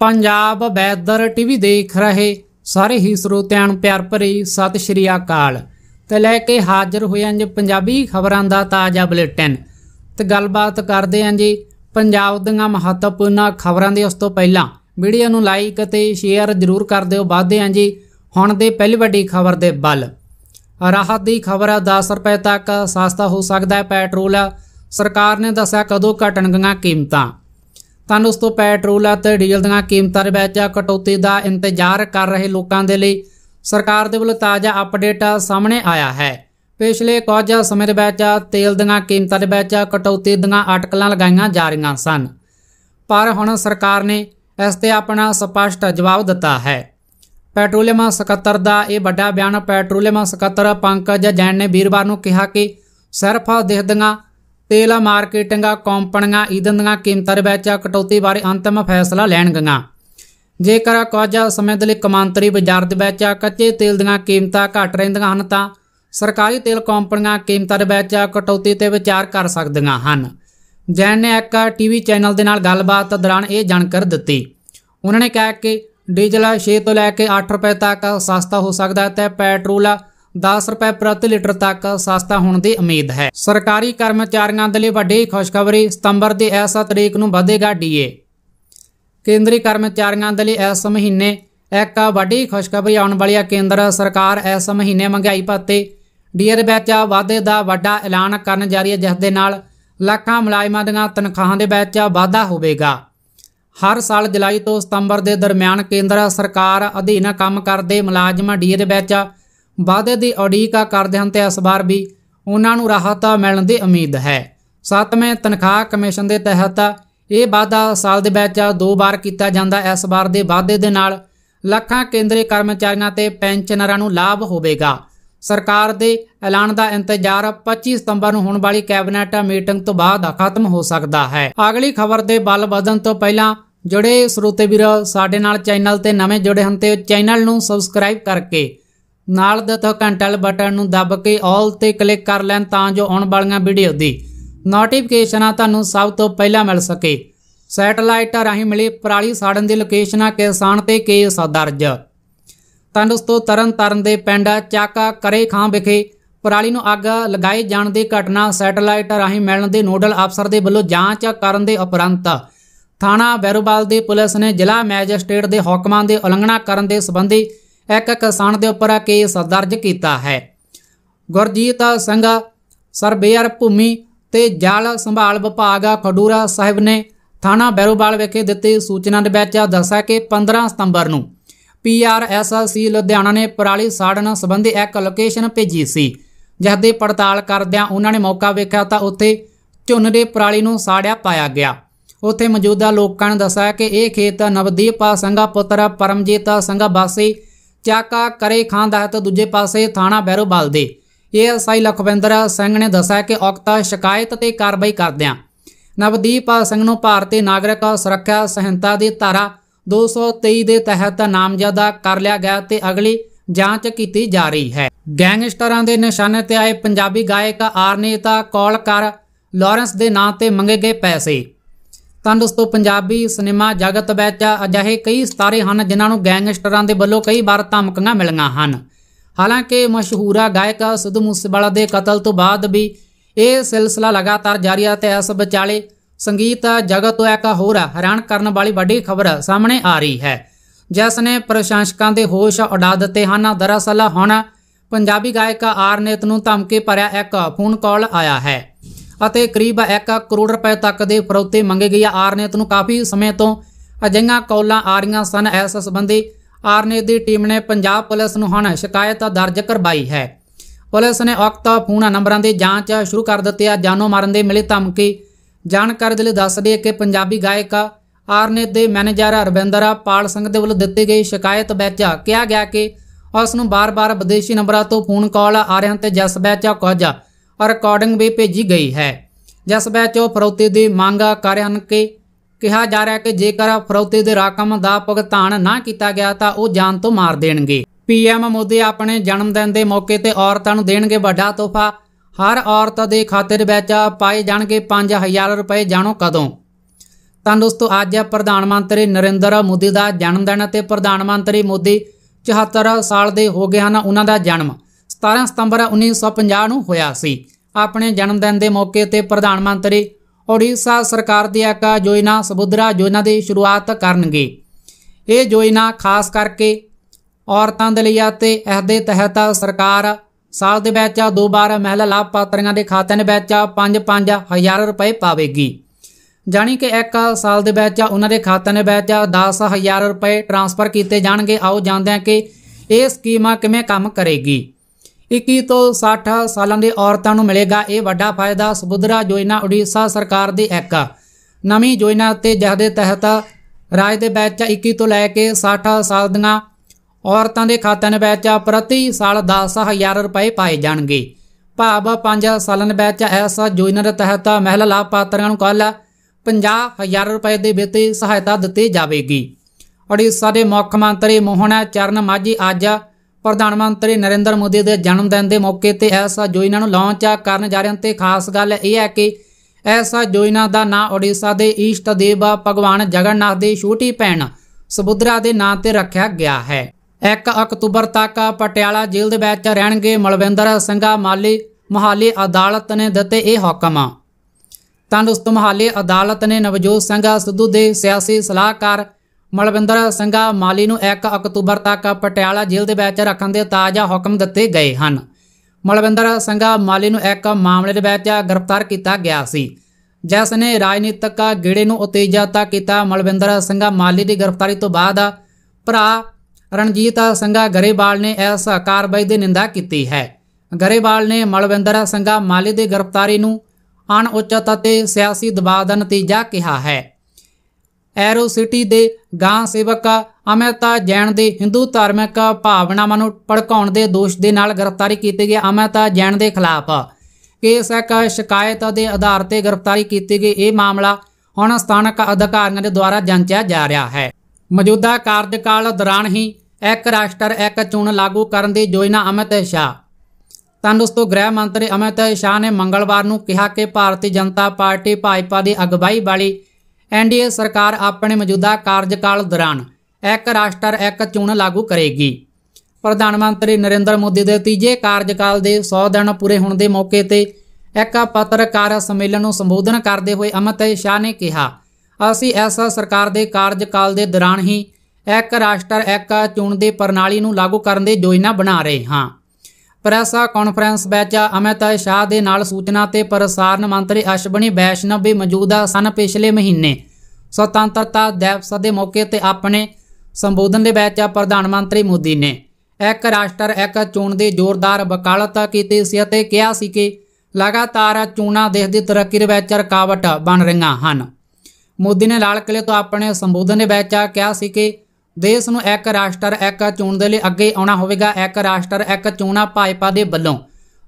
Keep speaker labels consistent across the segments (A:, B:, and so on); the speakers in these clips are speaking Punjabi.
A: ਪੰਜਾਬ ਵੈਦਰ ਟੀਵੀ ਦੇਖ ਰਹੇ ਸਾਰੇ ਹੀ ਸਰੋਤਿਆਂ ਨੂੰ ਪਿਆਰ ਭਰੀ ਸਤਿ ਸ਼੍ਰੀ ਅਕਾਲ ਤੇ ਲੈ ਕੇ ਹਾਜ਼ਰ ਹੋਏ ਹਾਂ ਜੀ ਪੰਜਾਬੀ ਖਬਰਾਂ ਦਾ ਤਾਜ਼ਾ ਬੁਲੇਟਿਨ ਤੇ ਗੱਲਬਾਤ ਕਰਦੇ ਹਾਂ ਜੀ ਪੰਜਾਬ ਦੀਆਂ ਮਹੱਤਵਪੂਰਨ ਖਬਰਾਂ ਦੇ ਉਸ ਤੋਂ ਪਹਿਲਾਂ ਵੀਡੀਓ ਨੂੰ ਲਾਈਕ ਅਤੇ ਸ਼ੇਅਰ ਜ਼ਰੂਰ ਕਰ ਦਿਓ ਵਾਧੇ ਹਾਂ ਜੀ ਹੁਣ ਦੇ ਪਹਿਲੀ ਵੱਡੀ ਖਬਰ ਦੇ ਬਲ ਰਾਹਤ ਦੀ ਖਬਰ 10 ਰੁਪਏ ਤੱਕ ਸਸਤਾ ਹੋ ਸਕਦਾ ਹੈ ਪੈਟਰੋਲ ਸਰਕਾਰ ਨੇ ਦੱਸਿਆ ਕਦੋਂ ਘਟਣਗੀਆਂ ਕੀਮਤਾਂ ਤਾਂ ਦੋਸਤੋ ਪੈਟਰੋਲ ਅਤੇ ਡੀਜ਼ਲ ਦੀਆਂ ਕੀਮਤਾਂ ਦੇ ਵਿੱਚ ਕਟੌਤੀ ਦਾ ਇੰਤਜ਼ਾਰ ਕਰ ਰਹੇ ਲੋਕਾਂ ਦੇ ਲਈ ਸਰਕਾਰ ਦੇ ਵੱਲੋਂ ਤਾਜ਼ਾ ਅਪਡੇਟ ਸਾਹਮਣੇ ਆਇਆ ਹੈ ਪਿਛਲੇ ਕੁਝ ਸਮੇਂ ਦੇ ਵਿੱਚ ਤੇਲ ਦੀਆਂ ਕੀਮਤਾਂ ਦੇ ਵਿੱਚ ਕਟੌਤੀ ਦੀਆਂ ਅਟਕਲਾਂ ਲਗਾਈਆਂ ਜਾ ਰਹੀਆਂ ਸਨ ਪਰ ਹੁਣ ਸਰਕਾਰ ਨੇ ਇਸ ਤੇ ਆਪਣਾ ਸਪਸ਼ਟ ਜਵਾਬ ਦਿੱਤਾ ਹੈ ਪੈਟਰੋਲੀਅਮ ਸਕੱਤਰ ਦਾ ਇਹ ਵੱਡਾ ਬਿਆਨ ਪੈਟਰੋਲੀਅਮ ਸਕੱਤਰ ਪੰਕਜ ਜੈਨ ਨੇ ਵੀਰਵਾਰ ਨੂੰ ਕਿਹਾ ਕਿ ਸਿਰਫ ਦਿਖਦੀਆਂ ਤੇਲ ਮਾਰਕੀਟਿੰਗਾਂ ਕੰਪਨੀਆਂ ਇਹਨਾਂ ਦੀਆਂ ਕੀਮਤਾਂ ਦੇ ਵਿੱਚ ਕਟੌਤੀ ਬਾਰੇ ਅੰਤਮ ਫੈਸਲਾ ਲੈਣਗੀਆਂ ਜੇਕਰ ਕੁਝ ਸਮੇਂ ਦੇ ਲਈ ਕਮਾਂਤਰੀ ਬਾਜ਼ਾਰ ਦੇ ਵਿੱਚ ਕੱਚੇ ਤੇਲ ਦੀਆਂ ਕੀਮਤਾਂ ਘਟ ਰਹਿੰਦੀਆਂ ਹਨ ਤਾਂ ਸਰਕਾਰੀ ਤੇਲ ਕੰਪਨੀਆਂ ਕੀਮਤਾਂ ਦੇ ਵਿੱਚ ਕਟੌਤੀ ਤੇ ਵਿਚਾਰ ਕਰ ਸਕਦੀਆਂ ਹਨ ਜੈਨ ਨੇ ਇੱਕ ਟੀਵੀ ਚੈਨਲ ਦੇ ਨਾਲ ਗੱਲਬਾਤ ਦੌਰਾਨ ਇਹ ਜਾਣਕਾਰੀ ਦਿੱਤੀ ਉਹਨਾਂ ਨੇ ਕਿਹਾ ਕਿ ਡੀਜ਼ਲ 6 ਤੋਂ ਲੈ ਕੇ 8 ਰੁਪਏ ਤੱਕ ਸਸਤਾ ਹੋ ਸਕਦਾ ਹੈ ਤੇ ਪੈਟਰੋਲ 10 ਰੁਪਏ ਪ੍ਰਤੀ ਲੀਟਰ ਤੱਕ ਸਸਤਾ ਹੋਣ ਦੀ ਉਮੀਦ ਹੈ ਸਰਕਾਰੀ ਕਰਮਚਾਰੀਆਂ ਦੇ ਲਈ ਵੱਡੀ ਖੁਸ਼ਖਬਰੀ ਸਤੰਬਰ ਦੇ ਇਸ ਤਰੀਕ ਨੂੰ ਵਧੇਗਾ ਡੀਏ ਕੇਂਦਰੀ ਕਰਮਚਾਰੀਆਂ ਦੇ ਲਈ ਇਸ ਮਹੀਨੇ ਇੱਕ ਵੱਡੀ ਖੁਸ਼ਖਬਰੀ ਆਉਣ ਵਾਲੀ ਹੈ ਕੇਂਦਰ ਸਰਕਾਰ ਇਸ ਮਹੀਨੇ ਮਹਿੰਗਾਈ ਭੱਤੇ ਡੀਆਰ ਵਿੱਚ ਵਾਧੇ ਦਾ ਵੱਡਾ ਐਲਾਨ ਕਰਨ ਜਾ ਰਹੀ ਹੈ ਜਿਸ ਦੇ ਨਾਲ ਲੱਖਾਂ ਮੁਲਾਜ਼ਮਾਂ ਦੀਆਂ ਤਨਖਾਹਾਂ ਦੇ ਵਿੱਚ ਵਾਧਾ ਹੋਵੇਗਾ ਹਰ ਸਾਲ ਜੁਲਾਈ ਤੋਂ ਸਤੰਬਰ ਦੇ ਦਰਮਿਆਨ ਕੇਂਦਰ ਸਰਕਾਰ ਅਧੀਨ ਕੰਮ ਕਰਦੇ ਮੁਲਾਜ਼ਮਾਂ ਡੀਏ ਦੇ ਵਿੱਚ ਵਾਅਦੇ ਦੀ ਉਡੀਕ ਕਰਦੇ ਹਨ ਤੇ ਇਸ ਵਾਰ ਵੀ ਉਹਨਾਂ ਨੂੰ ਰਾਹਤ ਮਿਲਣ ਦੀ ਉਮੀਦ ਹੈ ਸੱਤਵੇਂ ਤਨਖਾਹ ਕਮਿਸ਼ਨ ਦੇ ਤਹਿਤ ਇਹ ਵਾਅਦਾ ਸਾਲ ਦੇ ਵਿੱਚ ਦੋ ਵਾਰ ਕੀਤਾ ਜਾਂਦਾ ਇਸ ਵਾਰ ਦੇ ਵਾਅਦੇ ਦੇ ਨਾਲ ਲੱਖਾਂ ਕੇਂਦਰੀ ਕਰਮਚਾਰੀਆਂ ਤੇ ਪੈਨਸ਼ਨਰਾਂ ਨੂੰ ਲਾਭ ਹੋਵੇਗਾ ਸਰਕਾਰ ਦੇ ਐਲਾਨ ਦਾ ਇੰਤਜ਼ਾਰ 25 ਸਤੰਬਰ ਨੂੰ ਹੋਣ ਵਾਲੀ ਕੈਬਨਿਟ ਮੀਟਿੰਗ ਤੋਂ ਬਾਅਦ ਖਤਮ ਹੋ ਸਕਦਾ ਹੈ ਅਗਲੀ ਖਬਰ ਦੇ ਬਲ ਵਧਣ ਤੋਂ ਪਹਿਲਾਂ ਜੁੜੇ ਸਰੋਤੇ ਵੀਰ ਸਾਡੇ ਨਾਲ ਚੈਨਲ ਤੇ ਨਵੇਂ ਜੁੜੇ ਹਨ ਤੇ ਚੈਨਲ ਨੂੰ ਸਬਸਕ੍ਰਾਈਬ ਕਰਕੇ ਨਾਲ ਦੇ ਤੋਂ ਘੰਟਲ ਬਟਨ ਨੂੰ ਦਬ ਕੇ ਆਲ ਤੇ ਕਲਿੱਕ ਕਰ ਲੈਣ ਤਾਂ ਜੋ ਆਉਣ ਵਾਲੀਆਂ ਵੀਡੀਓ ਦੀ ਨੋਟੀਫਿਕੇਸ਼ਨਾਂ ਤੁਹਾਨੂੰ ਸਭ ਤੋਂ ਪਹਿਲਾਂ ਮਿਲ ਸਕੇ ਸੈਟਲਾਈਟ ਰਾਹੀਂ ਮਿਲੀ ਪ੍ਰਾਲੀ ਸਾੜਨ ਦੀ ਲੋਕੇਸ਼ਨਾਂ ਕਿਸਾਨ ਤੇ ਕੇਸ ਦਰਜ ਦੋਸਤੋ ਤਰਨ ਤਰਨ ਦੇ ਪਿੰਡ ਚਾਕਾ ਕਰੇ ਖਾਂ ਵਿਖੇ ਪ੍ਰਾਲੀ ਨੂੰ ਅੱਗ ਲਗਾਏ ਜਾਣ ਦੀ ਘਟਨਾ ਸੈਟਲਾਈਟ ਰਾਹੀਂ ਮਿਲਣ ਦੇ ਨੋਡਲ ਅਫਸਰ ਦੇ ਵੱਲੋਂ ਜਾਂਚ ਕਰਨ ਦੇ ਉਪਰੰਤ ਥਾਣਾ ਬੈਰੋਵਾਲ ਦੀ ਪੁਲਿਸ ਨੇ ਜ਼ਿਲ੍ਹਾ ਮੈਜਿਸਟ੍ਰੇਟ ਦੇ ਹੁਕਮਾਂ ਦੇ ਉਲੰਘਣਾ ਕਰਨ ਦੇ ਸਬੰਧੀ ਇੱਕ ਕਿਸਾਨ ਦੇ ਉੱਪਰ ਆ ਕੇਸ ਦਰਜ ਕੀਤਾ ਹੈ ਗੁਰਜੀਤ ਸਿੰਘ ਸਰਬੇਅਰ ਭੂਮੀ ਤੇ ਜਲ ਸੰਭਾਲ ਵਿਭਾਗ ਖਡੂਰਾ ਸਾਹਿਬ ਨੇ ਥਾਣਾ ਬੈਰੋਵਾਲ ਵਿਖੇ ਦਿੱਤੀ ਸੂਚਨਾ ਦੇ ਵਿੱਚ ਦੱਸਿਆ ਕਿ 15 ਸਤੰਬਰ ਨੂੰ ਪੀਆਰਐਸਸੀ ਲੁਧਿਆਣਾ ਨੇ ਪਰਾਲੀ ਸਾੜਨ ਸੰਬੰਧੀ ਇੱਕ ਲੋਕੇਸ਼ਨ ਭੇਜੀ ਸੀ ਜਦ ਦੇ ਪੜਤਾਲ ਕਰਦਿਆਂ ਉਹਨਾਂ ਨੇ ਮੌਕਾ ਵੇਖਿਆ ਤਾਂ ਉੱਥੇ ਝੁੰਨ ਦੇ ਪਰਾਲੀ ਨੂੰ ਸਾੜਿਆ ਪਾਇਆ ਗਿਆ ਉੱਥੇ ਮੌਜੂਦਾ ਲੋਕਾਂ ਨੇ ਦੱਸਿਆ ਕਿ ਇਹ ਖੇਤ ਨਵਦੀਪ ਸੰਘਾ ਪੁੱਤਰ ਪਰਮਜੀਤ ਸੰਗਾ ਵਾਸੀ ਚਾਕਾ ਕਰੇ ਖਾਂ ਦਾ ਤਾਂ ਦੂਜੇ ਪਾਸੇ ਥਾਣਾ ਬੈਰੋਵਾਲ ਦੇ ਏਐਸਆਈ ਲਖਵਿੰਦਰ ਸਿੰਘ ਨੇ ਦੱਸਿਆ ਕਿ ਔਕਤਾ ਸ਼ਿਕਾਇਤ ਤੇ ਕਾਰਵਾਈ ਕਰਦਿਆਂ ਨਵਦੀਪ ਸਿੰਘ ਨੂੰ ਭਾਰਤੀ ਨਾਗਰਿਕ ਸੁਰੱਖਿਆ ਸਹਿੰਤਾ ਦੀ ਧਾਰਾ 223 ਦੇ ਤਹਿਤ ਨਾਮਜ਼ਦਾ ਕਰ ਲਿਆ ਗਿਆ ਤੇ ਅਗਲੀ ਜਾਂਚ ਕੀਤੀ ਜਾ ਰਹੀ ਹੈ ਗੈਂਗਸਟਰਾਂ ਦੇ ਨਿਸ਼ਾਨੇ ਤੇ ਆਏ ਪੰਜਾਬੀ ਗਾਇਕ ਆਰਨੇਤਾ ਕੌਲਕਰ ਲਾਰੈਂਸ ਦੇ ਨਾਂ ਤੇ ਮੰਗੇ ਗਏ ਪੈਸੇ ਤਾਂ ਦੋਸਤੋ ਪੰਜਾਬੀ ਸਿਨੇਮਾ ਜਗਤ ਵਿੱਚ ਅਜਿਹੇ ਕਈ ਸਤਾਰੇ ਹਨ ਜਿਨ੍ਹਾਂ ਨੂੰ ਗੈਂਗਸਟਰਾਂ ਦੇ ਵੱਲੋਂ ਕਈ ਵਾਰ ਧਮਕੀਆਂ ਮਿਲੀਆਂ ਹਨ ਹਾਲਾਂਕਿ ਮਸ਼ਹੂਰਾ ਗਾਇਕ ਸਿੱਧੂ ਮੂਸੇਵਾਲਾ ਦੇ ਕਤਲ ਤੋਂ ਬਾਅਦ ਵੀ ਇਹ ਸਿਲਸਿਲਾ ਲਗਾਤਾਰ ਜਾਰੀ ਹੈ ਤੇ ਇਸ ਵਿਚਾਲੇ ਸੰਗੀਤ ਜਗਤ ਤੋਂ ਇੱਕ ਹੋਰ ਹੈਰਾਨ ਕਰਨ ਵਾਲੀ ਵੱਡੀ ਖਬਰ ਸਾਹਮਣੇ ਆ ਰਹੀ ਹੈ ਜਿਸ ਨੇ ਪ੍ਰਸ਼ੰਸਕਾਂ ਦੇ ਹੋਸ਼ ਉਡਾ ਦਿੱਤੇ ਹਨ ਦਰਅਸਲ ਹੁਣ ਪੰਜਾਬੀ ਗਾਇਕ ਆਰਨੇਤ ਨੂੰ ਧਮਕੀ ਭਰਿਆ ਇੱਕ ਫੋਨ ਕਾਲ ਆਇਆ ਹੈ ਅਤੇ ਕਰੀਬ 1 ਕਰੋੜ ਰੁਪਏ ਤੱਕ ਦੇ ਫਰੌਤੇ ਮੰਗੇ ਗਏ ਆਰਨੇਤ ਨੂੰ ਕਾਫੀ ਸਮੇਂ ਤੋਂ ਅਜਿਹੀਆਂ ਕੌਲਾਂ ਆ ਰਹੀਆਂ ਸਨ ਇਸ ਸੰਬੰਧੀ ਆਰਨੇਤ ਦੀ ਟੀਮ ਨੇ ਪੰਜਾਬ ਪੁਲਿਸ ਨੂੰ ਹੁਣ ਸ਼ਿਕਾਇਤ ਦਰਜ ਕਰਵਾਈ ਹੈ ਪੁਲਿਸ ਨੇ ਉਕਤ ਫੋਨ ਨੰਬਰਾਂ ਦੀ ਜਾਂਚ ਸ਼ੁਰੂ ਕਰ ਦਿੱਤੀ ਹੈ ਜਾਨੋ ਮਾਰਨ ਦੇ ਮਿਲੇ ਧਮਕੀ ਜਾਣਕਾਰੀ ਦੇ ਲਈ ਦੱਸਦੇ ਕਿ ਪੰਜਾਬੀ ਗਾਇਕ ਆਰਨੇਤ ਦੇ ਮੈਨੇਜਰ ਅਰਵਿੰਦਰ ਪਾਲ ਸਿੰਘ ਦੇ ਵੱਲੋਂ ਦਿੱਤੀ ਗਈ ਸ਼ਿਕਾਇਤ ਵਿੱਚ ਕਿਹਾ ਗਿਆ ਕਿ ਉਸ ਨੂੰ ਬਾਰ-ਬਾਰ ਵਿਦੇਸ਼ੀ ਨੰਬਰਾਂ ਤੋਂ ਫੋਨ ਕਾਲ ਆ ਰਹੇ ਹਨ ਤੇ ਜਸ ਵਿੱਚ ਕੁਝ ਰਿਕਾਰਡਿੰਗ ਵੀ ਭੇਜੀ ਗਈ ਹੈ ਜਿਸ ਵਿੱਚ ਉਹ ਫਰੌਤੀ ਦੀ ਮੰਗ ਕਰ ਹਨ ਕਿ ਕਿਹਾ ਜਾ ਰਿਹਾ ਕਿ ਜੇਕਰ ਫਰੌਤੀ ਦੇ ਰਕਮ ਦਾ ਭੁਗਤਾਨ ਨਾ ਕੀਤਾ ਗਿਆ ਤਾਂ ਉਹ ਜਾਨ ਤੋਂ ਮਾਰ ਦੇਣਗੇ ਪੀਐਮ ਮੋਦੀ ਆਪਣੇ ਜਨਮ ਦਿਨ ਦੇ ਮੌਕੇ ਤੇ ਔਰਤਾਂ ਨੂੰ ਦੇਣਗੇ ਵੱਡਾ ਤੋਹਫਾ ਹਰ ਔਰਤ ਦੇ ਖਾਤੇ ਦੇ ਵਿੱਚ ਪਾਏ ਜਾਣਗੇ 5000 ਰੁਪਏ ਜਾਣੋ ਕਦੋਂ ਤਾਂ ਦੋਸਤੋ ਅੱਜ ਪ੍ਰਧਾਨ ਮੰਤਰੀ ਨਰਿੰਦਰ ਮੋਦੀ ਦਾ ਜਨਮ ਦਿਨ ਤੇ ਪ੍ਰਧਾਨ ਮੰਤਰੀ ਮੋਦੀ 74 ਸਾਲ ਦੇ ਹੋ ਗਏ ਹਨ ਉਹਨਾਂ ਦਾ ਜਨਮ 17 ਸਤੰਬਰ 1950 ਨੂੰ ਹੋਇਆ ਸੀ ਆਪਣੇ ਜਨਮ ਦਿਨ ਦੇ ਮੌਕੇ ਤੇ ਪ੍ਰਧਾਨ ਮੰਤਰੀ ਓਡੀਸ਼ਾ ਸਰਕਾਰ ਦੀ ਇੱਕ ਯੋਜਨਾ ਸਬੁਦਰਾ ਯੋਜਨਾ ਦੀ ਸ਼ੁਰੂਆਤ ਕਰਨਗੇ ਇਹ ਯੋਜਨਾ ਖਾਸ ਕਰਕੇ ਔਰਤਾਂ ਦੇ ਲਈ ਆ ਤੇ ਇਸ ਦੇ ਤਹਿਤ ਸਰਕਾਰ ਸਾਲ ਦੇ ਵਿੱਚ ਦੋ ਵਾਰ ਮਹਿਲਾ ਲਾਭਪਾਤਰੀਆਂ ਦੇ ਖਾਤਿਆਂ ਵਿੱਚ 5-5000 ਰੁਪਏ ਪਾਵੇਗੀ ਜਾਨੀ ਕਿ ਇੱਕ ਸਾਲ ਦੇ ਵਿੱਚ ਉਹਨਾਂ ਦੇ ਖਾਤਿਆਂ ਦੇ ਵਿੱਚ 10000 ਰੁਪਏ ਟ੍ਰਾਂਸਫਰ ਕੀਤੇ ਜਾਣਗੇ ਆਓ ਜਾਣਦੇ ਹਾਂ ਕਿ ਇਹ ਸਕੀਮਾ ਕਿਵੇਂ ਕੰਮ ਕਰੇਗੀ 21 ਤੋਂ 60 ਸਾਲਾਂ ਦੇ ਔਰਤਾਂ ਨੂੰ ਮਿਲੇਗਾ ਇਹ ਵੱਡਾ ਫਾਇਦਾ ਸਬੁਦਰਾ ਜੋਇਨਾ ਉੜੀਸਾ ਸਰਕਾਰ ਦੀ ਇੱਕ ਨਵੀਂ ਜੋਇਨਾ ਤੇ ਜਿਹਦੇ ਤਹਿਤ ਰਾਜ ਦੇ ਵਿੱਚ 21 ਤੋਂ ਲੈ ਕੇ 60 ਸਾਲ ਦੀਆਂ ਔਰਤਾਂ ਦੇ ਖਾਤਿਆਂ ਵਿੱਚ ਪ੍ਰਤੀ ਸਾਲ 10000 ਰੁਪਏ ਪਾਏ ਜਾਣਗੇ ਭਾਵ 5 ਸਾਲਾਂ ਵਿੱਚ ਐਸਾ ਜੋਇਨਰ ਦੇ ਤਹਿਤ ਮਹਿਲਾ ਲਾਭਪਾਤਰੀਆਂ ਨੂੰ ਕੱਲ 50000 ਰੁਪਏ ਦੀ ਵਿੱਚ ਸਹਾਇਤਾ ਦਿੱਤੀ ਜਾਵੇਗੀ ਓਡੀਸ਼ਾ ਦੇ ਮੁੱਖ ਮੰਤਰੀ ਮੋਹਨ ਚਰਨ ਮਾਜੀ ਅੱਜ ਪ੍ਰਧਾਨ ਮੰਤਰੀ ਨਰਿੰਦਰ ਮੋਦੀ ਦੇ ਜਨਮ ਦਿਨ ਦੇ ਮੌਕੇ ਤੇ ਇਸ ਯੋਜਨਾ ਨੂੰ ਲਾਂਚ ਕਰਨ ਜਾ ਰਹੇ ਹਨ ਤੇ ਖਾਸ ਗੱਲ ਇਹ ਹੈ ਕਿ ਇਸ ਯੋਜਨਾ ਦਾ ਨਾਂ ਓਡੀਸ਼ਾ ਦੇ ਈਸ਼ਟ ਦੇਵ ਭਗਵਾਨ ਜਗਨਨਾਥ ਦੀ ਛੋਟੀ ਭੈਣ ਸਬੁੱਧਰਾ ਦੇ ਨਾਂ ਤੇ ਰੱਖਿਆ ਗਿਆ ਹੈ 1 ਅਕਤੂਬਰ ਤੱਕ ਪਟਿਆਲਾ ਜੇਲ੍ਹ ਦੇ ਵਿੱਚ ਰਹਿਣਗੇ ਮਲਵਿੰਦਰ ਸਿੰਘਾ ਮਾਲੀ ਮੁਹਾਲੀ ਅਦਾਲਤ ਨੇ ਦਿੱਤੇ ਇਹ ਹੁਕਮ ਤੰਦਰੁਸਤ ਮੁਹਾਲੀ ਅਦਾਲਤ ਨੇ ਨਵਜੋਤ ਸਿੰਘਾ ਸਿੱਧੂ ਦੇ ਸਿਆਸੀ ਸਲਾਹਕਾਰ ਮਲਵਿੰਦਰ ਸਿੰਘਾ ਮਾਲੀ ਨੂੰ 1 ਅਕਤੂਬਰ ਤੱਕ ਪਟਿਆਲਾ ਜੇਲ੍ਹ ਦੇ ਵਿੱਚ ਰੱਖਣ ਦੇ ਤਾਜ਼ਾ ਹੁਕਮ ਦਿੱਤੇ ਗਏ ਹਨ ਮਲਵਿੰਦਰ ਸਿੰਘਾ ਮਾਲੀ ਨੂੰ ਇੱਕ ਮਾਮਲੇ ਦੇ ਵਿੱਚ ਗ੍ਰਿਫਤਾਰ ਕੀਤਾ ਗਿਆ ਸੀ ਜਿਸ ਨੇ ਰਾਜਨੀਤਿਕ ਗੇੜੇ ਨੂੰ ਉਤੇਜਾਤਾ ਕੀਤਾ ਮਲਵਿੰਦਰ ਸਿੰਘਾ ਮਾਲੀ ਦੀ ਗ੍ਰਿਫਤਾਰੀ ਤੋਂ ਬਾਅਦ ਭਰਾ ਰਣਜੀਤ ਸਿੰਘਾ ਗਰੇਵਾਲ ਨੇ ਇਸ ਕਾਰਵਾਈ ਦੀ ਨਿੰਦਾ ਕੀਤੀ ਹੈ ਗਰੇਵਾਲ ਨੇ ਮਲਵਿੰਦਰ ਸਿੰਘਾ ਮਾਲੀ ਦੀ ਗ੍ਰਿਫਤਾਰੀ ਨੂੰ ਅਣਉਚਿਤ ਅਤੇ ਸਿਆਸੀ ਦਬਾਅ ਦਾ ਨਤੀਜਾ ਕਿਹਾ ਹੈ ਐਰੋ ਸਿਟੀ ਦੇ ਗਾਂ ਸੇਵਕ ਅਮਿਤਾ ਜੈਨ ਦੇ ਹਿੰਦੂ ਧਾਰਮਿਕ ਭਾਵਨਾਵਾਂ ਨੂੰ ਢੜਕਾਉਣ ਦੇ ਦੋਸ਼ ਦੇ ਨਾਲ ਗ੍ਰਿਫਤਾਰੀ ਕੀਤੀ ਗਈ ਅਮਿਤਾ ਜੈਨ ਦੇ ਖਿਲਾਫ ਕੇਸ ਇੱਕ ਸ਼ਿਕਾਇਤ ਦੇ ਆਧਾਰ ਤੇ ਗ੍ਰਿਫਤਾਰੀ ਕੀਤੀ ਗਈ ਇਹ ਮਾਮਲਾ ਹੁਣ ਸਥਾਨਕ ਅਧਿਕਾਰੀਆਂ ਦੇ ਦੁਆਰਾ ਜਾਂਚਿਆ ਜਾ ਰਿਹਾ ਹੈ ਮੌਜੂਦਾ ਕਾਰਜਕਾਲ ਦੌਰਾਨ ਹੀ ਇੱਕ ਰਾਸ਼ਟਰ ਇੱਕ ਚੋਣ ਲਾਗੂ ਕਰਨ ਦੀ ਯੋਜਨਾ ਅਮਿਤ ਸ਼ਾਹ ਤਾਂ ਦੋਸਤੋ ਗ੍ਰਹਿ ਮੰਤਰੀ ਅਮਿਤ ਸ਼ਾਹ ਨੇ ਮੰਗਲਵਾਰ ਨੂੰ ਕਿਹਾ ਕਿ ਭਾਰਤੀ ਜਨਤਾ ਪਾਰਟੀ ਭਾਜਪਾ ਦੀ ਅਗਵਾਈ ਵਾਲੀ ਐਨਡੀਏ ਸਰਕਾਰ ਆਪਣੇ ਮੌਜੂਦਾ ਕਾਰਜਕਾਲ ਦੌਰਾਨ ਇੱਕ ਰਾਸ਼ਟਰ ਇੱਕ ਚੋਣ ਲਾਗੂ ਕਰੇਗੀ ਪ੍ਰਧਾਨ ਮੰਤਰੀ ਨਰਿੰਦਰ ਮੋਦੀ ਦੇ ਤੀਜੇ ਕਾਰਜਕਾਲ ਦੇ 100 ਦਿਨ ਪੂਰੇ ਹੋਣ ਦੇ ਮੌਕੇ ਤੇ ਇੱਕ ਪੱਤਰਕਾਰ ਸੰਮੇਲਨ ਨੂੰ ਸੰਬੋਧਨ ਕਰਦੇ ਹੋਏ ਅਮਿਤ ਸ਼ਾਹ ਨੇ ਕਿਹਾ ਅਸੀਂ ਐਸਾ ਸਰਕਾਰ ਦੇ ਕਾਰਜਕਾਲ ਦੇ ਦੌਰਾਨ ਹੀ ਇੱਕ ਰਾਸ਼ਟਰ ਇੱਕ ਚੋਣ ਦੇ ਪ੍ਰਣਾਲੀ ਨੂੰ ਲਾਗੂ ਕਰਨ ਦੀ ਯੋਜਨਾ ਬਣਾ ਰਹੇ ਹਾਂ ਪ੍ਰੈਸ ਕਾਨਫਰੰਸ ਵਿੱਚ ਅਮਿਤ ਸ਼ਾਹ ਦੇ ਨਾਲ ਸੂਚਨਾ ਤੇ ਪ੍ਰਸਾਰਣ ਮੰਤਰੀ ਅਸ਼ਵਨੀ ਵੈਸ਼ਨਵ ਵੀ ਮੌਜੂਦ ਸਨ ਪਿਛਲੇ ਮਹੀਨੇ ਸੁਤੰਤਰਤਾ ਦਿਵਸ ਦੇ ਮੌਕੇ ਤੇ ਆਪਣੇ ਸੰਬੋਧਨ ਦੇ ਵਿੱਚ ਪ੍ਰਧਾਨ ਮੰਤਰੀ ਮੋਦੀ ਨੇ ਇੱਕ ਰਾਸ਼ਟਰ ਇੱਕ ਚੋਣ ਦੇ ਜ਼ੋਰਦਾਰ ਵਕਾਲਤ ਕੀਤੀ ਸੀ ਅਤੇ ਕਿਹਾ ਸੀ ਕਿ ਲਗਾਤਾਰ ਚੋਣਾਂ ਦੇਸ਼ ਦੀ ਤਰੱਕੀ ਦੇ ਵਿੱਚ ਰਕਾਵਟ ਬਣ ਰਹੀਆਂ ਹਨ ਮੋਦੀ ਨੇ ਲਾਲ ਕਿਲੇ ਤੋਂ ਆਪਣੇ ਸੰਬੋਧਨ ਦੇ ਵਿੱਚ ਕਿਹਾ ਸੀ ਕਿ ਦੇਸ਼ ਨੂੰ ਇੱਕ ਰਾਸ਼ਟਰ ਇੱਕ ਚੋਣ ਦੇ ਲਈ ਅੱਗੇ ਆਉਣਾ ਹੋਵੇਗਾ ਇੱਕ ਰਾਸ਼ਟਰ ਇੱਕ ਚੋਣਾ ਭਾਜਪਾ ਦੇ ਵੱਲੋਂ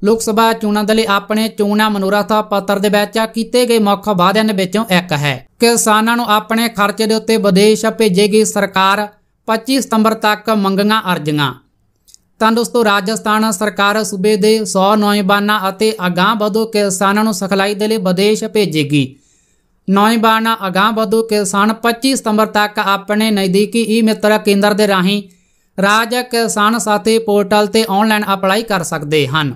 A: ਲੋਕ ਸਭਾ ਚੋਣਾਂ ਦੇ ਲਈ ਆਪਣੇ ਚੋਣਾ ਮਨੋਰਥ ਪੱਤਰ ਦੇ ਵਿੱਚ ਕੀਤੇ ਗਏ ਮੁੱਖ ਵਾਅਦਿਆਂ ਦੇ ਵਿੱਚੋਂ ਇੱਕ ਹੈ ਕਿਸਾਨਾਂ ਨੂੰ ਆਪਣੇ ਖਰਚੇ ਦੇ ਉੱਤੇ ਵਿਦੇਸ਼ ਭੇਜੇਗੀ ਸਰਕਾਰ 25 ਸਤੰਬਰ ਤੱਕ ਮੰਗੀਆਂ ਅਰਜ਼ੀਆਂ ਤਾਂ ਦੋਸਤੋ ਰਾਜਸਥਾਨ ਸਰਕਾਰ ਸੂਬੇ ਦੇ 100 ਨੌਜਵਾਨਾਂ ਅਤੇ ਅਗਾਹ ਵਧੋ ਕਿਸਾਨਾਂ ਨੂੰ ਸਖਲਾਈ ਦੇ ਲਈ ਵਿਦੇਸ਼ ਭੇਜੇਗੀ ਨੌਜਵਾਨ ਅਗਾਂਵਧੂ ਕਿਸਾਨ 25 ਸਤੰਬਰ ਤੱਕ ਆਪਣੇ ਨਜ਼ਦੀਕੀ ਈ ਮਿੱਤਰ ਕੇਂਦਰ ਦੇ ਰਾਹੀਂ ਰਾਜ ਕਿਸਾਨ ਸਾਥੀ ਪੋਰਟਲ ਤੇ ਆਨਲਾਈਨ ਅਪਲਾਈ ਕਰ ਸਕਦੇ ਹਨ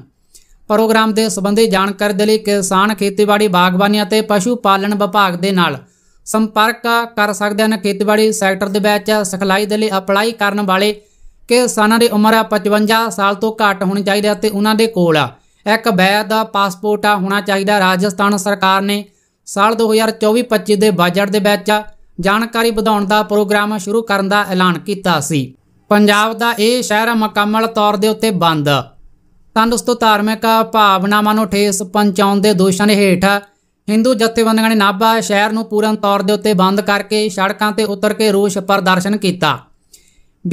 A: ਪ੍ਰੋਗਰਾਮ ਦੇ ਸੰਬੰਧੀ ਜਾਣਕਾਰੀ ਦੇ ਲਈ ਕਿਸਾਨ ਖੇਤੀਬਾੜੀ ਬਾਗਬਾਨੀ ਅਤੇ ਪਸ਼ੂ ਪਾਲਣ ਵਿਭਾਗ ਦੇ ਨਾਲ ਸੰਪਰਕ ਕਰ ਸਕਦੇ ਹਨ ਖੇਤੀਬਾੜੀ ਸੈਕਟਰ ਦੇ ਵਿੱਚ ਸਿਖਲਾਈ ਦੇ ਲਈ ਅਪਲਾਈ ਕਰਨ ਵਾਲੇ ਕਿਸਾਨਾਂ ਦੀ ਉਮਰ 55 ਸਾਲ ਤੋਂ ਘੱਟ ਹੋਣੀ ਚਾਹੀਦੀ ਹੈ ਅਤੇ ਉਹਨਾਂ ਦੇ ਕੋਲ ਇੱਕ ਵੈਧ ਪਾਸਪੋਰਟ ਹੋਣਾ ਚਾਹੀਦਾ ਰਾਜਸਥਾਨ ਸਰਕਾਰ ਨੇ ਸਾਲ 2024-25 ਦੇ ਬਜਟ ਦੇ ਵਿੱਚ ਜਾਣਕਾਰੀ ਵਧਾਉਣ ਦਾ ਪ੍ਰੋਗਰਾਮ ਸ਼ੁਰੂ ਕਰਨ ਦਾ ਐਲਾਨ ਕੀਤਾ ਸੀ ਪੰਜਾਬ ਦਾ ਇਹ ਸ਼ਹਿਰ ਮੁਕੰਮਲ ਤੌਰ ਦੇ ਉੱਤੇ ਬੰਦ ਤਾਂ ਦੋਸਤੋ ਧਾਰਮਿਕ ਭਾਵਨਾਵਾਂ ਨੂੰ ਠੇਸ ਪਹੁੰਚਾਉਣ ਦੇ ਦੋਸ਼ਾਂ ਦੇ ਹੇਠ ਹਿੰਦੂ ਜਥੇਬੰਦੀਆਂ ਨੇ ਨਾਭਾ ਸ਼ਹਿਰ ਨੂੰ ਪੂਰਨ ਤੌਰ ਦੇ ਉੱਤੇ ਬੰਦ ਕਰਕੇ ਸੜਕਾਂ ਤੇ ਉਤਰ ਕੇ ਰੋਸ ਪ੍ਰਦਰਸ਼ਨ ਕੀਤਾ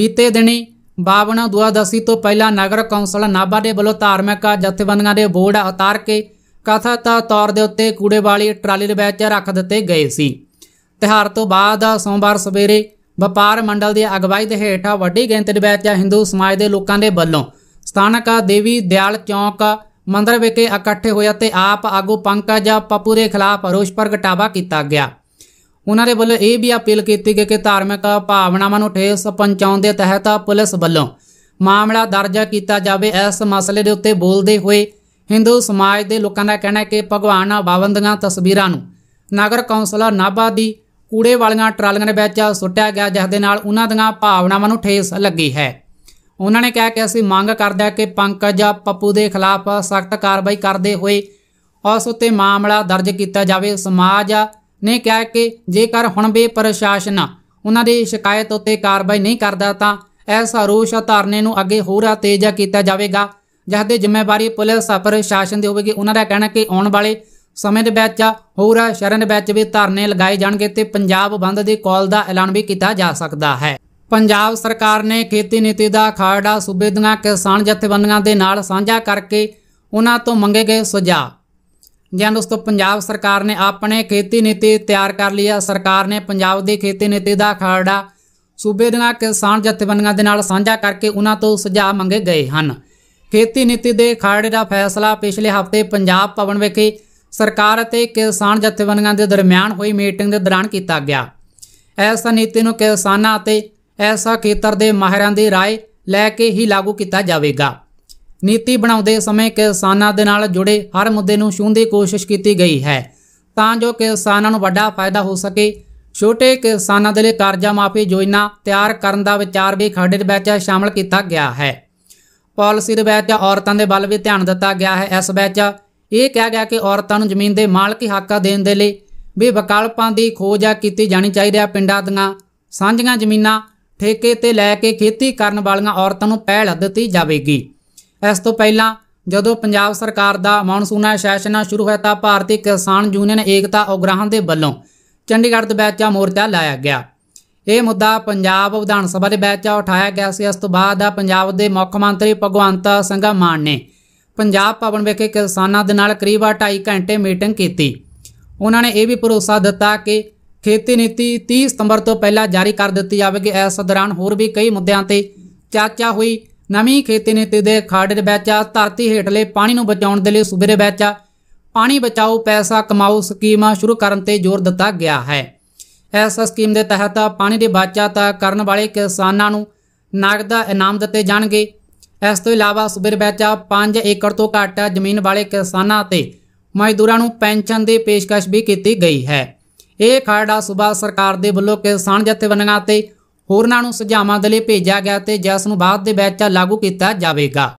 A: ਬੀਤੇ ਦਿਨੀ 52 ਦੁਆਦਸੀ ਤੋਂ ਪਹਿਲਾਂ ਨਗਰ ਕੌਂਸਲ ਨਾਭਾ ਦੇ ਵੱਲੋਂ ਧਾਰਮਿਕ ਜਥੇਬੰਦੀਆਂ ਦੇ ਬੋਰਡ ਉਤਾਰ ਕੇ ਕਥਾਤਾ ਤੌਰ ਦੇ ਉੱਤੇ ਕੂੜੇ ਵਾਲੀ ਟਰਾਲੀ ਦੇ ਵਿੱਚ ਰੱਖ ਦਿੱਤੇ ਗਏ ਸੀ ਤਿਹਾਰ ਤੋਂ ਬਾਅਦ ਸੋਮਵਾਰ ਸਵੇਰੇ ਵਪਾਰ ਮੰਡਲ ਦੀ ਅਗਵਾਈ ਦੇ ਹੇਠਾਂ ਵੱਡੀ ਗਿਣਤੀ ਦੇ ਵਿੱਚ ਹਿੰਦੂ ਸਮਾਜ ਦੇ ਲੋਕਾਂ ਦੇ ਵੱਲੋਂ ਸਥਾਨਕ ਦੇਵੀ ਦਿਆਲ ਚੌਂਕ ਮੰਦਰ ਵਿਖੇ ਇਕੱਠੇ ਹੋਏ ਅਤੇ ਆਪ ਆਗੂ ਪੰਕਜ ਪਪੂ ਦੇ ਖਿਲਾਫ ਰੋਸ ਪ੍ਰਗਟਾਵਾ ਕੀਤਾ ਗਿਆ ਉਹਨਾਂ ਦੇ ਵੱਲੋਂ ਇਹ ਵੀ ਅਪੀਲ ਕੀਤੀ ਗਈ ਕਿ ਧਾਰਮਿਕ ਭਾਵਨਾਵਾਂ ਨੂੰ ਠੇਸ ਪਹੁੰਚਾਉਣ ਦੇ ਤਹਿਤ ਪੁਲਿਸ ਵੱਲੋਂ ਮਾਮਲਾ ਦਰਜ ਕੀਤਾ ਜਾਵੇ ਇਸ ਮਸਲੇ ਦੇ ਉੱਤੇ ਬੋਲਦੇ ਹੋਏ ਹਿੰਦੂ ਸਮਾਜ ਦੇ ਲੋਕਾਂ ਦਾ ਕਹਿਣਾ ਹੈ ਕਿ ਭਗਵਾਨ ਬਾਵਨ ਦੀਆਂ ਤਸਵੀਰਾਂ ਨੂੰ ਨਗਰ ਕੌਂਸਲਰ ਨਾਭਾ ਦੀ ਕੂੜੇ ਵਾਲੀਆਂ ਟਰਾਲੀਆਂ ਦੇ ਵਿੱਚ ਸੁੱਟਿਆ ਗਿਆ ਜਿਸ ਦੇ ਨਾਲ ਉਹਨਾਂ ਦੀਆਂ ਭਾਵਨਾਵਾਂ ਨੂੰ ਠੇਸ ਲੱਗੀ ਹੈ ਉਹਨਾਂ ਨੇ ਕਿਹਾ ਕਿ ਅਸੀਂ ਮੰਗ ਕਰਦੇ ਹਾਂ ਕਿ ਪੰਕਜ ਪੱਪੂ ਦੇ ਖਿਲਾਫ ਸਖਤ ਕਾਰਵਾਈ ਕਰਦੇ ਹੋਏ ਉਸ ਉੱਤੇ ਮਾਮਲਾ ਦਰਜ ਕੀਤਾ ਜਾਵੇ ਸਮਾਜ ਨੇ ਕਿਹਾ ਕਿ ਜੇਕਰ ਹੁਣ ਵੀ ਪ੍ਰਸ਼ਾਸਨ ਉਹਨਾਂ ਦੀ ਸ਼ਿਕਾਇਤ ਉੱਤੇ ਕਾਰਵਾਈ ਨਹੀਂ ਕਰਦਾ ਤਾਂ ਐਸਾ ਰੋਸ਼ ਧਰਨੇ ਨੂੰ ਅੱਗੇ ਹੋਰ ਤੇਜ਼ ਕੀਤਾ ਜਾਵੇਗਾ ਜਿਸ ਦੇ ਜ਼ਿੰਮੇਵਾਰੀ ਪੁਲਿਸ ਪ੍ਰਸ਼ਾਸਨ ਦੀ ਹੋਵੇਗੀ ਉਹਨਾਂ ਦਾ ਕਹਿਣਾ ਕਿ ਆਉਣ ਵਾਲੇ ਸਮੇਂ ਦੇ ਵਿੱਚ ਹੋਰ ਸ਼ਹਿਰਾਂ ਦੇ ਵਿੱਚ ਵੀ ਧਰਨੇ ਲਗਾਏ ਜਾਣਗੇ ਤੇ ਪੰਜਾਬ ਬੰਦ ਦੀ ਕਾਲ ਦਾ ਐਲਾਨ ਵੀ ਕੀਤਾ ਜਾ ਸਕਦਾ ਹੈ ਪੰਜਾਬ ਸਰਕਾਰ ਨੇ ਖੇਤੀ ਨੀਤੀ ਦਾ ਖਾੜਾ ਸੂਬੇ ਦੀਆਂ ਕਿਸਾਨ ਜਥੇਬੰਦੀਆਂ ਦੇ ਨਾਲ ਸਾਂਝਾ ਕਰਕੇ ਉਹਨਾਂ ਤੋਂ ਮੰਗੇ ਗਏ ਸੁਝਾਅ ਜਾਂ ਦੋਸਤੋ ਪੰਜਾਬ ਸਰਕਾਰ ਨੇ ਆਪਣੇ ਖੇਤੀ ਨੀਤੀ ਤਿਆਰ ਕਰ ਲਈ ਹੈ ਸਰਕਾਰ ਨੇ ਪੰਜਾਬ ਦੀ ਖੇਤੀ ਨੀਤੀ ਦਾ ਖਾੜਾ ਸੂਬੇ ਦੀਆਂ ਕਿਸਾਨ ਜਥੇਬੰਦੀਆਂ ਦੇ ਨਾਲ ਸਾਂਝਾ ਕਰਕੇ ਉਹਨਾਂ ਤੋਂ ਸੁਝਾਅ ਮੰਗੇ ਗਏ ਹਨ ਖੇਤੀ ਨੀਤੀ ਦੇ ਖਰੜੇ ਦਾ ਫੈਸਲਾ ਪਿਛਲੇ ਹਫਤੇ ਪੰਜਾਬ ਭਵਨ ਵਿਖੇ ਸਰਕਾਰ ਅਤੇ ਕਿਸਾਨ ਜਥੇਬੰਦੀਆਂ ਦੇ ਦਰਮਿਆਨ ਹੋਈ ਮੀਟਿੰਗ ਦੇ ਦੌਰਾਨ ਕੀਤਾ ਗਿਆ ਐਸਾ ਨੀਤੀ ਨੂੰ ਕਿਸਾਨਾਂ ਅਤੇ ਐਸਾ ਖੇਤਰ ਦੇ ਮਾਹਿਰਾਂ ਦੀ رائے ਲੈ ਕੇ ਹੀ ਲਾਗੂ ਕੀਤਾ ਜਾਵੇਗਾ ਨੀਤੀ ਬਣਾਉਂਦੇ ਸਮੇਂ ਕਿਸਾਨਾਂ ਦੇ ਨਾਲ ਜੁੜੇ ਹਰ ਮੁੱਦੇ ਨੂੰ ਛੂੰਹਦੀ ਕੋਸ਼ਿਸ਼ ਕੀਤੀ ਗਈ ਹੈ ਤਾਂ ਜੋ ਕਿਸਾਨਾਂ ਨੂੰ ਵੱਡਾ ਫਾਇਦਾ ਹੋ ਸਕੇ ਛੋਟੇ ਕਿਸਾਨਾਂ ਦੇ ਲਈ ਕਰਜ਼ਾ ਮਾਫੀ ਯੋਜਨਾ ਤਿਆਰ ਕਰਨ ਦਾ ਵਿਚਾਰ ਵੀ ਖਰੜੇ ਵਿੱਚ ਸ਼ਾਮਲ ਕੀਤਾ ਗਿਆ ਹੈ ਪਾਲਿਸੀ ਦੇ ਵਿੱਚ ਔਰਤਾਂ ਦੇ ਬਲ ਵੀ ਧਿਆਨ ਦਿੱਤਾ ਗਿਆ ਹੈ ਇਸ ਵਿੱਚ ਇਹ ਕਿਹਾ ਗਿਆ ਕਿ ਔਰਤਾਂ ਨੂੰ ਜ਼ਮੀਨ ਦੇ ਮਾਲਕੀ ਹੱਕਾਂ ਦੇਣ ਦੇ ਲਈ ਵੀ ਵਿਕਲਪਾਂ ਦੀ ਖੋਜ ਆ ਕੀਤੀ ਜਾਣੀ ਚਾਹੀਦੀ ਹੈ ਪਿੰਡਾਂ ਦੀਆਂ ਸਾਂਝੀਆਂ ਜ਼ਮੀਨਾਂ ਠੇਕੇ ਤੇ ਲੈ ਕੇ ਖੇਤੀ ਕਰਨ ਵਾਲੀਆਂ ਔਰਤਾਂ ਨੂੰ ਪਹਿਲ ਦਿੱਤੀ ਜਾਵੇਗੀ ਇਸ ਤੋਂ ਪਹਿਲਾਂ ਜਦੋਂ ਪੰਜਾਬ ਸਰਕਾਰ ਦਾ ਮੌਨਸੂਨਾ ਸੈਸ਼ਨ ਸ਼ੁਰੂ ਹੋਇਆ ਤਾਂ ਭਾਰਤੀ ਕਿਸਾਨ ਯੂਨੀਅਨ ਏਕਤਾ ਉਗਰਾਹਾਂ ਦੇ ਵੱਲੋਂ ਚੰਡੀਗੜ੍ਹ ਦੇ ਵਿੱਚ ਮੋਰਚਾ ਲਾਇਆ ਗਿਆ ਇਹ ਮੁੱਦਾ ਪੰਜਾਬ ਵਿਧਾਨ ਸਭਾ ਦੇ ਵਿੱਚ ਉਠਾਇਆ ਗਿਆ ਸੀ ਇਸ ਤੋਂ ਬਾਅਦ ਆ ਪੰਜਾਬ ਦੇ ਮੁੱਖ ਮੰਤਰੀ ਭਗਵੰਤ ਸਿੰਘ ਮਾਨ ਨੇ ਪੰਜਾਬ ਭਵਨ ਵਿਖੇ ਕਿਸਾਨਾਂ ਦੇ ਨਾਲ ਕਰੀਬ 2.5 ਘੰਟੇ ਮੀਟਿੰਗ ਕੀਤੀ ਉਹਨਾਂ ਨੇ ਇਹ ਵੀ ਭਰੋਸਾ ਦਿੱਤਾ ਕਿ ਖੇਤੀ ਨੀਤੀ 30 ਸਤੰਬਰ ਤੋਂ ਪਹਿਲਾਂ ਜਾਰੀ ਕਰ ਦਿੱਤੀ ਜਾਵੇਗੀ ਇਸ ਦੌਰਾਨ ਹੋਰ ਵੀ ਕਈ ਮੁੱਦਿਆਂ ਤੇ ਚਰਚਾ ਹੋਈ ਨਵੀਂ ਖੇਤੀ ਨੀਤੀ ਦੇ ਖਾੜੇ ਦੇ ਵਿੱਚ ਧਰਤੀ ਹੇਠਲੇ ਪਾਣੀ ਨੂੰ ਬਚਾਉਣ ਦੇ ਲਈ ਸੂਬੇ ਦੇ ਵਿੱਚ ਪਾਣੀ ਬਚਾਓ ਪੈਸਾ ਕਮਾਓ ਸਕੀਮਾਂ ਸ਼ੁਰੂ ਕਰਨ ਤੇ ਜ਼ੋਰ ਦਿੱਤਾ ਗਿਆ ਹੈ ਇਸ ਸਕੀਮ ਦੇ ਤਹਿਤ ਪਾਣੀ ਦੀ ਬਚਤ ਕਰਨ ਵਾਲੇ ਕਿਸਾਨਾਂ ਨੂੰ ਨਗਦ ਇਨਾਮ ਦਿੱਤੇ ਜਾਣਗੇ ਇਸ ਤੋਂ ਇਲਾਵਾ ਸੂਬੇ ਵਿੱਚ 5 ਏਕੜ ਤੋਂ ਘੱਟ ਜ਼ਮੀਨ ਵਾਲੇ ਕਿਸਾਨਾਂ ਅਤੇ ਮਜ਼ਦੂਰਾਂ ਨੂੰ ਪੈਨਸ਼ਨ ਦੀ ਪੇਸ਼ਕਸ਼ ਵੀ ਕੀਤੀ ਗਈ ਹੈ ਇਹ ਖਰੜਾ ਸੂਬਾ ਸਰਕਾਰ ਦੇ ਵੱਲੋਂ ਕਿਸਾਨ ਜਥੇਬੰਦੀਆਂ ਅਤੇ ਹੋਰਨਾਂ ਨੂੰ ਸੁਝਾਵਾਂ ਦੇ ਲਈ ਭੇਜਿਆ ਗਿਆ ਤੇ ਜਿਸ ਨੂੰ ਬਾਅਦ ਦੇ ਵਿੱਚ ਲਾਗੂ ਕੀਤਾ ਜਾਵੇਗਾ